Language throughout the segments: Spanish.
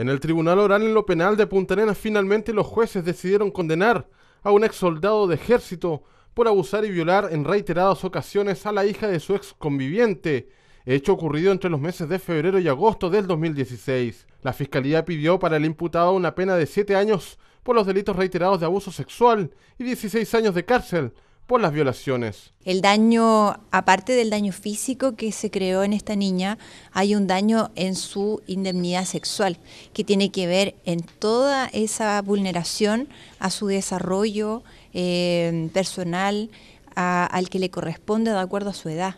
En el Tribunal Oral en lo Penal de Punta Arenas finalmente los jueces decidieron condenar a un ex soldado de ejército por abusar y violar en reiteradas ocasiones a la hija de su ex conviviente, hecho ocurrido entre los meses de febrero y agosto del 2016. La Fiscalía pidió para el imputado una pena de 7 años por los delitos reiterados de abuso sexual y 16 años de cárcel por las violaciones. El daño, aparte del daño físico que se creó en esta niña, hay un daño en su indemnidad sexual, que tiene que ver en toda esa vulneración a su desarrollo eh, personal, al que le corresponde de acuerdo a su edad.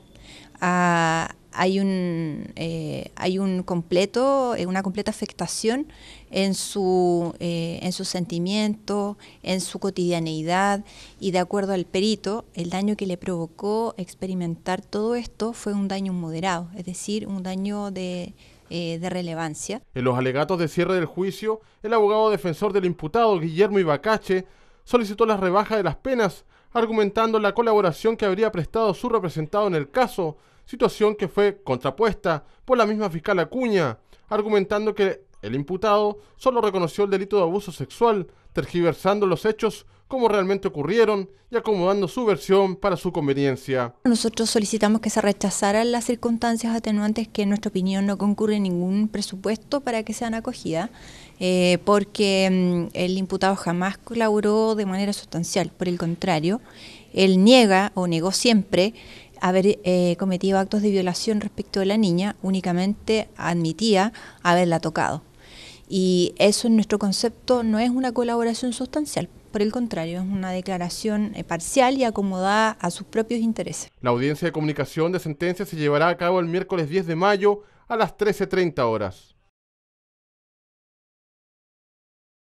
A, hay un, eh, hay un completo, eh, una completa afectación en su, eh, en su sentimiento, en su cotidianeidad y de acuerdo al perito, el daño que le provocó experimentar todo esto fue un daño moderado, es decir, un daño de, de relevancia. En los alegatos de cierre del juicio, el abogado defensor del imputado, Guillermo Ibacache, solicitó la rebaja de las penas, argumentando la colaboración que habría prestado su representado en el caso, situación que fue contrapuesta por la misma fiscal Acuña, argumentando que el imputado solo reconoció el delito de abuso sexual, tergiversando los hechos como realmente ocurrieron y acomodando su versión para su conveniencia. Nosotros solicitamos que se rechazaran las circunstancias atenuantes que en nuestra opinión no concurre ningún presupuesto para que sean acogidas, eh, porque mm, el imputado jamás colaboró de manera sustancial, por el contrario, él niega o negó siempre haber eh, cometido actos de violación respecto de la niña, únicamente admitía haberla tocado. Y eso en nuestro concepto no es una colaboración sustancial. Por el contrario, es una declaración eh, parcial y acomodada a sus propios intereses. La audiencia de comunicación de sentencia se llevará a cabo el miércoles 10 de mayo a las 13.30 horas.